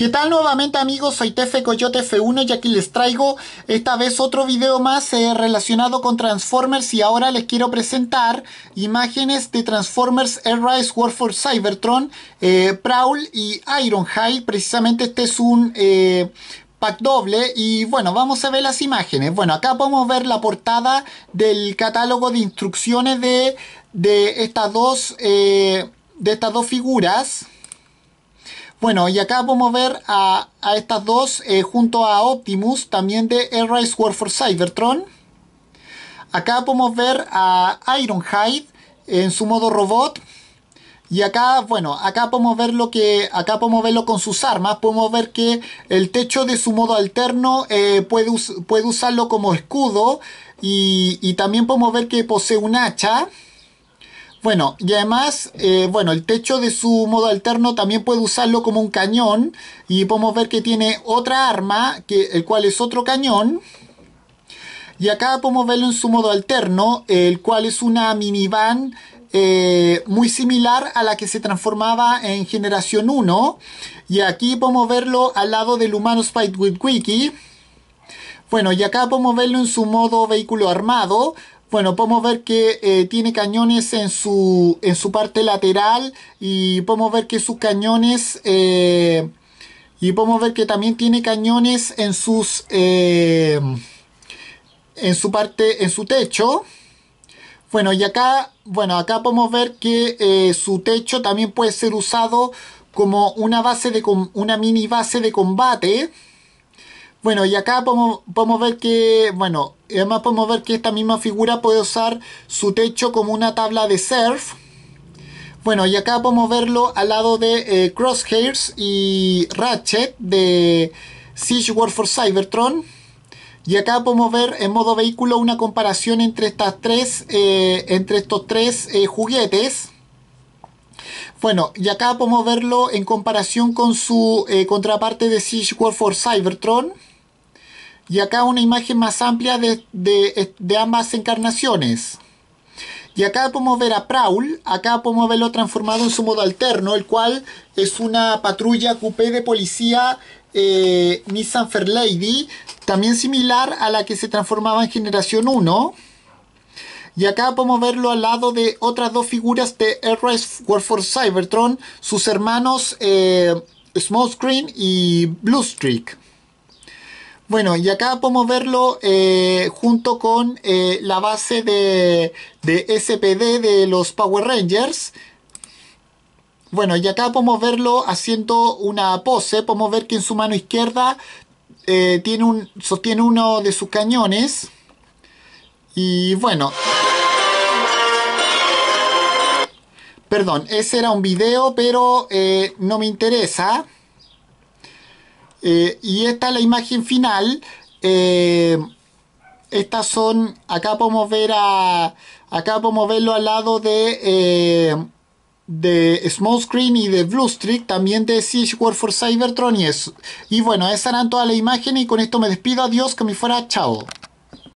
¿Qué tal nuevamente amigos? Soy Tefe Coyote F1 y aquí les traigo esta vez otro video más eh, relacionado con Transformers y ahora les quiero presentar imágenes de Transformers Airrise War for Cybertron, eh, Prowl y Ironhide. Precisamente este es un eh, pack doble y bueno, vamos a ver las imágenes. Bueno, acá podemos ver la portada del catálogo de instrucciones de, de estas dos... de estas dos figuras bueno, y acá podemos ver a, estas dos eh, junto a Optimus, también de Rise War for Cybertron. Acá podemos ver a Ironhide en su modo robot. Y acá, bueno, acá podemos ver lo que, acá podemos verlo con sus armas, podemos ver que el techo de su modo alterno eh, puede, puede, usarlo como escudo y, y también podemos ver que posee un hacha. Bueno, y además, eh, bueno, el techo de su modo alterno también puede usarlo como un cañón. Y podemos ver que tiene otra arma, que, el cual es otro cañón. Y acá podemos verlo en su modo alterno, el cual es una minivan eh, muy similar a la que se transformaba en Generación 1. Y aquí podemos verlo al lado del humano Fight with Wiki. Bueno, y acá podemos verlo en su modo vehículo armado, bueno, podemos ver que eh, tiene cañones en su, parte lateral y podemos ver que sus cañones... Eh, y podemos ver que también tiene cañones en sus... Eh, en su parte, en su techo. Bueno, y acá, bueno, acá podemos ver que su techo también puede ser usado como una base de... una mini base de combate. Bueno, y acá podemos, ver que, bueno, además podemos ver que esta misma figura puede usar su techo como una tabla de surf. Bueno, y acá podemos verlo al lado de eh, Crosshairs y Ratchet de Siege War for Cybertron. Y acá podemos ver en modo vehículo una comparación entre, estas tres, eh, entre estos tres eh, juguetes. Bueno, y acá podemos verlo en comparación con su contraparte de Siege War for Cybertron. Y acá una imagen más amplia de, ambas encarnaciones. Y acá podemos ver a Prowl, acá podemos verlo transformado en su modo alterno, el cual es una patrulla coupé de policía eh, Nissan Fairlady, también similar a la que se transformaba en Generación 1. Y acá podemos verlo al lado de otras dos figuras de RS for Cybertron, sus hermanos eh, Small Screen y Blue Bluestreak. Bueno, y acá podemos verlo eh, junto con eh, la base de, SPD de los Power Rangers. Bueno, y acá podemos verlo haciendo una pose. Podemos ver que en su mano izquierda eh, tiene un, sostiene uno de sus cañones. Y bueno... Perdón, ese era un video, pero no me interesa. Eh, y esta es la imagen final. Eh, estas son, acá podemos ver a, acá podemos verlo al lado de, eh, de Small Screen y de Blue Streak, también de Siege War for Cybertron y eso. Y bueno, esas eran todas las imágenes y con esto me despido, adiós, que me fuera, chao.